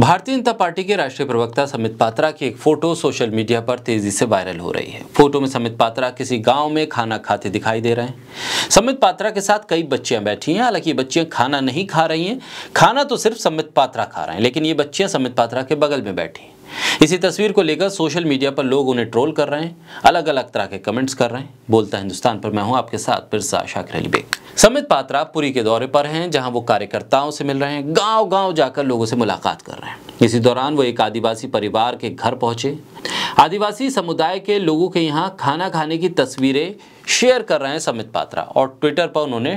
भारतीय जनता पार्टी के राष्ट्रीय प्रवक्ता समित पात्रा की एक फोटो सोशल मीडिया पर तेजी से वायरल हो रही है फोटो में समित पात्रा किसी गांव में खाना खाते दिखाई दे रहे हैं समित पात्रा के साथ कई बच्चियां बैठी हैं हालांकि ये बच्चियां खाना नहीं खा रही हैं खाना तो सिर्फ समित पात्रा खा रहे हैं लेकिन ये बच्चियां समित पात्रा के बगल में बैठी हैं इसी तस्वीर को लेकर सोशल मीडिया पर लोग उन्हें ट्रोल कर रहे हैं अलग अलग तरह के कमेंट्स कर रहे हैं बोलता हिंदुस्तान पर मैं हूं आपके साथ फिर शाकिर बेग समित पात्रा पुरी के दौरे पर हैं जहां वो कार्यकर्ताओं से मिल रहे हैं गांव गांव जाकर लोगों से मुलाकात कर रहे हैं इसी दौरान वो एक आदिवासी परिवार के घर पहुंचे आदिवासी समुदाय के लोगों के यहाँ खाना खाने की तस्वीरें शेयर कर रहे हैं समित पात्रा और ट्विटर पर उन्होंने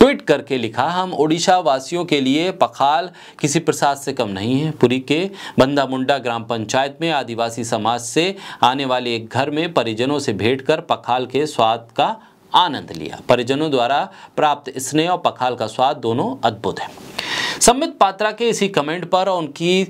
ट्वीट करके लिखा हम ओडिशा वासियों के लिए पखाल किसी प्रसाद से कम नहीं है पुरी के बंदा मुंडा ग्राम पंचायत में आदिवासी समाज से आने वाले एक घर में परिजनों से भेंट कर पखाल के स्वाद का आनंद लिया परिजनों द्वारा प्राप्त स्नेह और पखाल का स्वाद दोनों अद्भुत है सम्मित पात्रा के इसी कमेंट पर और उनकी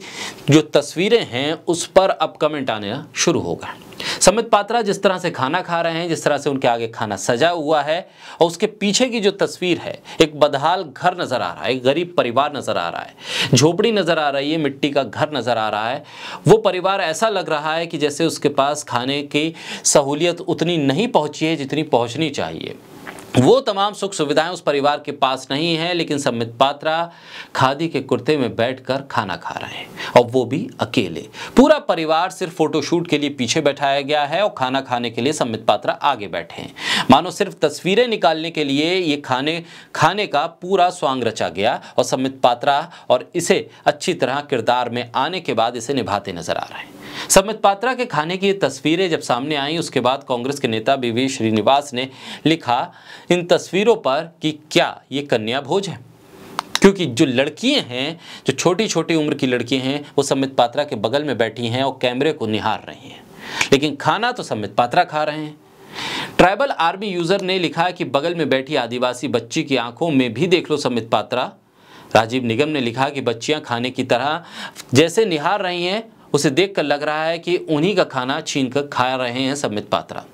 जो तस्वीरें हैं उस पर अब कमेंट आने शुरू हो गए सम्मित पात्रा जिस तरह से खाना खा रहे हैं जिस तरह से उनके आगे खाना सजा हुआ है और उसके पीछे की जो तस्वीर है एक बदहाल घर नज़र आ रहा है एक गरीब परिवार नज़र आ रहा है झोपड़ी नज़र आ रही है मिट्टी का घर नज़र आ रहा है वो परिवार ऐसा लग रहा है कि जैसे उसके पास खाने की सहूलियत उतनी नहीं पहुँची है जितनी पहुँचनी चाहिए वो तमाम सुख सुविधाएं उस परिवार के पास नहीं हैं लेकिन सम्मित पात्रा खादी के कुर्ते में बैठकर खाना खा रहे हैं और वो भी अकेले पूरा परिवार सिर्फ फोटोशूट के लिए पीछे बैठाया गया है और खाना खाने के लिए सम्मित पात्रा आगे बैठे हैं मानो सिर्फ तस्वीरें निकालने के लिए ये खाने खाने का पूरा स्वांग रचा गया और सम्मित पात्रा और इसे अच्छी तरह किरदार में आने के बाद इसे निभाते नजर आ रहे हैं समित पात्रा के खाने की ये तस्वीरें जब सामने आई उसके बाद कांग्रेस के नेता बीवी श्रीनिवास ने लिखा इन तस्वीरों पर कि क्या ये कन्या भोज है क्योंकि जो लड़कियां हैं जो छोटी छोटी उम्र की लड़कियां हैं वो समित पात्रा के बगल में बैठी हैं और कैमरे को निहार रही हैं लेकिन खाना तो समित पात्रा खा रहे हैं ट्राइबल आर्मी यूजर ने लिखा है कि बगल में बैठी आदिवासी बच्ची की आंखों में भी देख लो समित पात्रा राजीव निगम ने लिखा कि बच्चियां खाने की तरह जैसे निहार रही हैं उसे देखकर लग रहा है कि उन्हीं का खाना छीन कर खा रहे हैं सम्मित पात्रा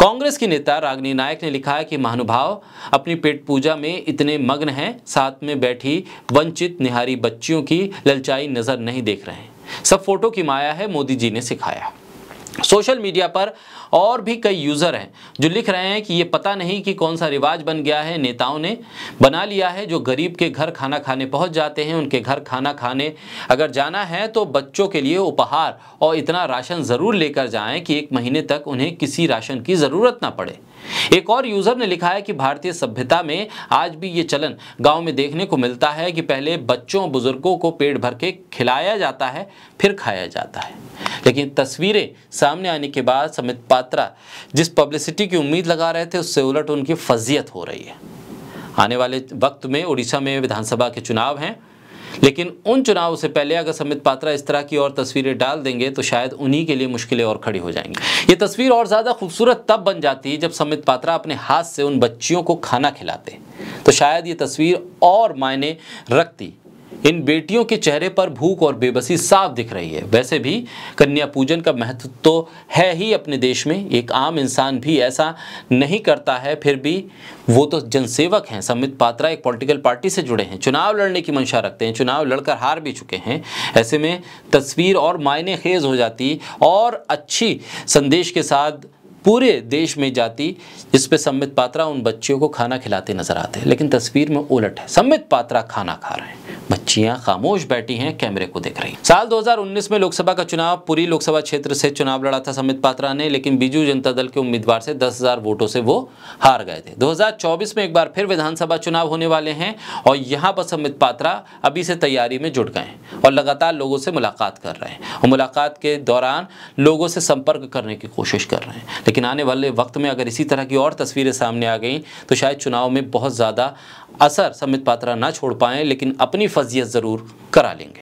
कांग्रेस की नेता रागनी नायक ने लिखा है कि महानुभाव अपनी पेट पूजा में इतने मग्न हैं साथ में बैठी वंचित निहारी बच्चियों की ललचाई नजर नहीं देख रहे हैं सब फोटो की माया है मोदी जी ने सिखाया सोशल मीडिया पर और भी कई यूज़र हैं जो लिख रहे हैं कि ये पता नहीं कि कौन सा रिवाज बन गया है नेताओं ने बना लिया है जो गरीब के घर खाना खाने पहुंच जाते हैं उनके घर खाना खाने अगर जाना है तो बच्चों के लिए उपहार और इतना राशन ज़रूर लेकर जाएं कि एक महीने तक उन्हें किसी राशन की ज़रूरत ना पड़े एक और यूजर ने लिखा है कि भारतीय सभ्यता में आज भी ये चलन गांव में देखने को मिलता है कि पहले बच्चों बुजुर्गों को पेट भर के खिलाया जाता है फिर खाया जाता है लेकिन तस्वीरें सामने आने के बाद समित पात्रा जिस पब्लिसिटी की उम्मीद लगा रहे थे उससे उलट उनकी फजीयत हो रही है आने वाले वक्त में उड़ीसा में विधानसभा के चुनाव हैं लेकिन उन चुनाव से पहले अगर समित पात्रा इस तरह की और तस्वीरें डाल देंगे तो शायद उन्हीं के लिए मुश्किलें और खड़ी हो जाएंगी ये तस्वीर और ज़्यादा खूबसूरत तब बन जाती है जब समित पात्रा अपने हाथ से उन बच्चियों को खाना खिलाते तो शायद ये तस्वीर और मायने रखती इन बेटियों के चेहरे पर भूख और बेबसी साफ दिख रही है वैसे भी कन्या पूजन का महत्व तो है ही अपने देश में एक आम इंसान भी ऐसा नहीं करता है फिर भी वो तो जनसेवक हैं समित पात्रा एक पॉलिटिकल पार्टी से जुड़े हैं चुनाव लड़ने की मंशा रखते हैं चुनाव लड़कर हार भी चुके हैं ऐसे में तस्वीर और मायने खेज हो जाती और अच्छी संदेश के साथ पूरे देश में जाती जिस पे सम्मित पात्रा उन बच्चियों को खाना खिलाते नजर आते हैं लेकिन तस्वीर में उलट है सम्मित पात्रा खाना खा रहे हैं बच्चियां खामोश बैठी हैं कैमरे को देख रही साल 2019 में लोकसभा का चुनाव पूरी लोकसभा क्षेत्र से चुनाव लड़ा था समित पात्रा ने लेकिन बीजू जनता दल के उम्मीदवार से 10,000 वोटों से वो हार गए थे 2024 में एक बार फिर विधानसभा चुनाव होने वाले हैं और यहाँ पर समित पात्रा अभी से तैयारी में जुट गए हैं और लगातार लोगों से मुलाकात कर रहे हैं और मुलाकात के दौरान लोगों से संपर्क करने की कोशिश कर रहे हैं लेकिन आने वाले वक्त में अगर इसी तरह की और तस्वीरें सामने आ गई तो शायद चुनाव में बहुत ज़्यादा असर समित पात्रा ना छोड़ पाएँ लेकिन अपनी फजीयत ज़रूर करा लेंगे